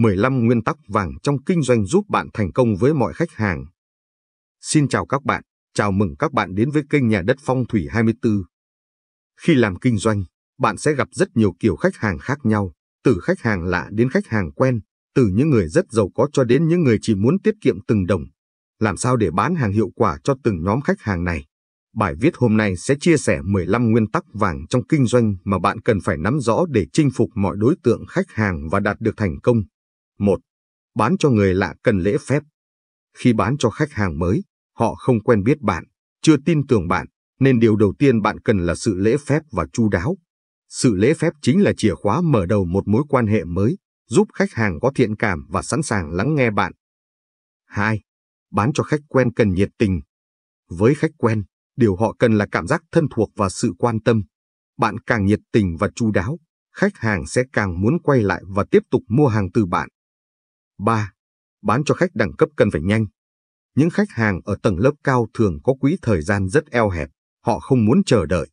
15 nguyên tắc vàng trong kinh doanh giúp bạn thành công với mọi khách hàng. Xin chào các bạn, chào mừng các bạn đến với kênh Nhà đất Phong thủy 24. Khi làm kinh doanh, bạn sẽ gặp rất nhiều kiểu khách hàng khác nhau, từ khách hàng lạ đến khách hàng quen, từ những người rất giàu có cho đến những người chỉ muốn tiết kiệm từng đồng. Làm sao để bán hàng hiệu quả cho từng nhóm khách hàng này? Bài viết hôm nay sẽ chia sẻ 15 nguyên tắc vàng trong kinh doanh mà bạn cần phải nắm rõ để chinh phục mọi đối tượng khách hàng và đạt được thành công. 1. Bán cho người lạ cần lễ phép. Khi bán cho khách hàng mới, họ không quen biết bạn, chưa tin tưởng bạn, nên điều đầu tiên bạn cần là sự lễ phép và chu đáo. Sự lễ phép chính là chìa khóa mở đầu một mối quan hệ mới, giúp khách hàng có thiện cảm và sẵn sàng lắng nghe bạn. 2. Bán cho khách quen cần nhiệt tình. Với khách quen, điều họ cần là cảm giác thân thuộc và sự quan tâm. Bạn càng nhiệt tình và chu đáo, khách hàng sẽ càng muốn quay lại và tiếp tục mua hàng từ bạn. 3. Bán cho khách đẳng cấp cần phải nhanh. Những khách hàng ở tầng lớp cao thường có quỹ thời gian rất eo hẹp, họ không muốn chờ đợi.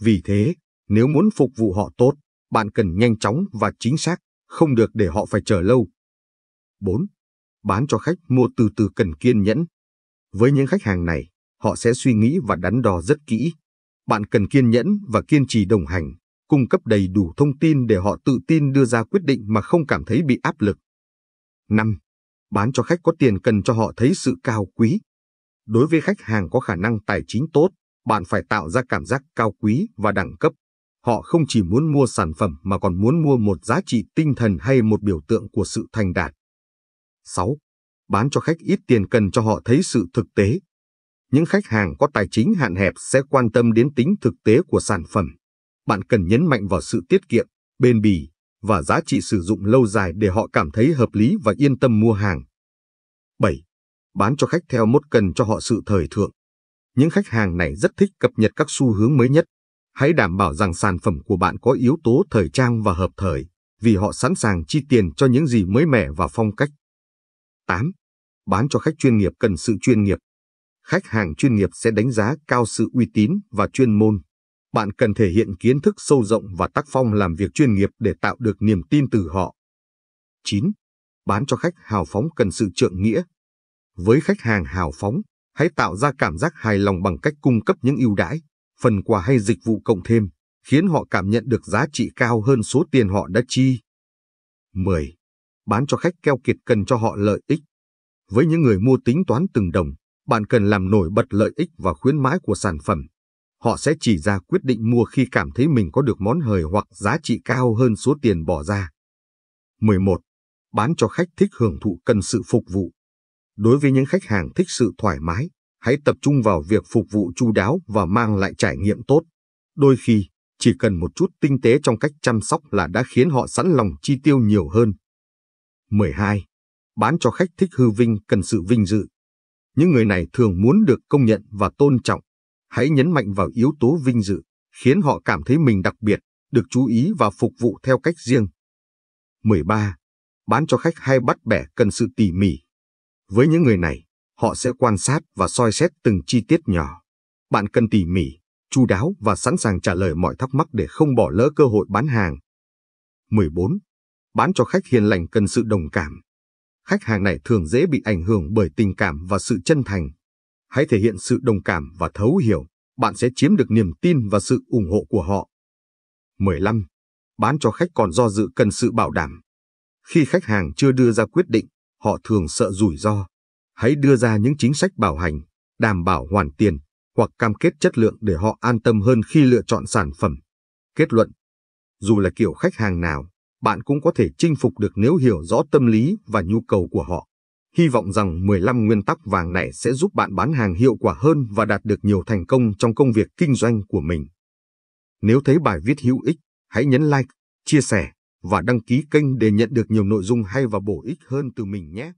Vì thế, nếu muốn phục vụ họ tốt, bạn cần nhanh chóng và chính xác, không được để họ phải chờ lâu. 4. Bán cho khách mua từ từ cần kiên nhẫn. Với những khách hàng này, họ sẽ suy nghĩ và đắn đo rất kỹ. Bạn cần kiên nhẫn và kiên trì đồng hành, cung cấp đầy đủ thông tin để họ tự tin đưa ra quyết định mà không cảm thấy bị áp lực. 5. Bán cho khách có tiền cần cho họ thấy sự cao quý. Đối với khách hàng có khả năng tài chính tốt, bạn phải tạo ra cảm giác cao quý và đẳng cấp. Họ không chỉ muốn mua sản phẩm mà còn muốn mua một giá trị tinh thần hay một biểu tượng của sự thành đạt. 6. Bán cho khách ít tiền cần cho họ thấy sự thực tế. Những khách hàng có tài chính hạn hẹp sẽ quan tâm đến tính thực tế của sản phẩm. Bạn cần nhấn mạnh vào sự tiết kiệm, bền bỉ, và giá trị sử dụng lâu dài để họ cảm thấy hợp lý và yên tâm mua hàng. 7. Bán cho khách theo mốt cần cho họ sự thời thượng. Những khách hàng này rất thích cập nhật các xu hướng mới nhất. Hãy đảm bảo rằng sản phẩm của bạn có yếu tố thời trang và hợp thời, vì họ sẵn sàng chi tiền cho những gì mới mẻ và phong cách. 8. Bán cho khách chuyên nghiệp cần sự chuyên nghiệp. Khách hàng chuyên nghiệp sẽ đánh giá cao sự uy tín và chuyên môn bạn cần thể hiện kiến thức sâu rộng và tác phong làm việc chuyên nghiệp để tạo được niềm tin từ họ. 9. Bán cho khách hào phóng cần sự trượng nghĩa. Với khách hàng hào phóng, hãy tạo ra cảm giác hài lòng bằng cách cung cấp những ưu đãi, phần quà hay dịch vụ cộng thêm, khiến họ cảm nhận được giá trị cao hơn số tiền họ đã chi. 10. Bán cho khách keo kiệt cần cho họ lợi ích. Với những người mua tính toán từng đồng, bạn cần làm nổi bật lợi ích và khuyến mãi của sản phẩm, họ sẽ chỉ ra quyết định mua khi cảm thấy mình có được món hời hoặc giá trị cao hơn số tiền bỏ ra. 11. Bán cho khách thích hưởng thụ cần sự phục vụ. Đối với những khách hàng thích sự thoải mái, hãy tập trung vào việc phục vụ chu đáo và mang lại trải nghiệm tốt. Đôi khi, chỉ cần một chút tinh tế trong cách chăm sóc là đã khiến họ sẵn lòng chi tiêu nhiều hơn. 12. Bán cho khách thích hư vinh cần sự vinh dự. Những người này thường muốn được công nhận và tôn trọng, hãy nhấn mạnh vào yếu tố vinh dự, khiến họ cảm thấy mình đặc biệt, được chú ý và phục vụ theo cách riêng. 13. Bán cho khách hay bắt bẻ cần sự tỉ mỉ. Với những người này, họ sẽ quan sát và soi xét từng chi tiết nhỏ. Bạn cần tỉ mỉ, chu đáo và sẵn sàng trả lời mọi thắc mắc để không bỏ lỡ cơ hội bán hàng. 14. Bán cho khách hiền lành cần sự đồng cảm. Khách hàng này thường dễ bị ảnh hưởng bởi tình cảm và sự chân thành hãy thể hiện sự đồng cảm và thấu hiểu, bạn sẽ chiếm được niềm tin và sự ủng hộ của họ. 15. Bán cho khách còn do dự cần sự bảo đảm. Khi khách hàng chưa đưa ra quyết định, họ thường sợ rủi ro. Hãy đưa ra những chính sách bảo hành, đảm bảo hoàn tiền hoặc cam kết chất lượng để họ an tâm hơn khi lựa chọn sản phẩm. Kết luận, dù là kiểu khách hàng nào, bạn cũng có thể chinh phục được nếu hiểu rõ tâm lý và nhu cầu của họ. Hy vọng rằng 15 nguyên tắc vàng này sẽ giúp bạn bán hàng hiệu quả hơn và đạt được nhiều thành công trong công việc kinh doanh của mình. Nếu thấy bài viết hữu ích, hãy nhấn like, chia sẻ và đăng ký kênh để nhận được nhiều nội dung hay và bổ ích hơn từ mình nhé.